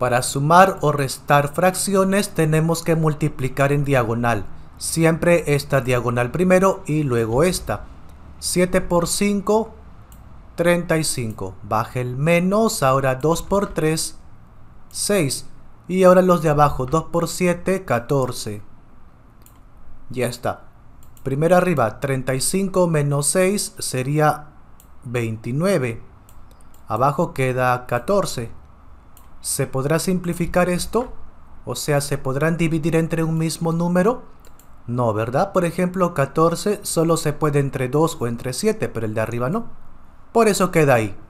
Para sumar o restar fracciones tenemos que multiplicar en diagonal. Siempre esta diagonal primero y luego esta. 7 por 5, 35. Baje el menos, ahora 2 por 3, 6. Y ahora los de abajo, 2 por 7, 14. Ya está. Primero arriba, 35 menos 6 sería 29. Abajo queda 14. ¿Se podrá simplificar esto? O sea, ¿se podrán dividir entre un mismo número? No, ¿verdad? Por ejemplo, 14 solo se puede entre 2 o entre 7, pero el de arriba no. Por eso queda ahí.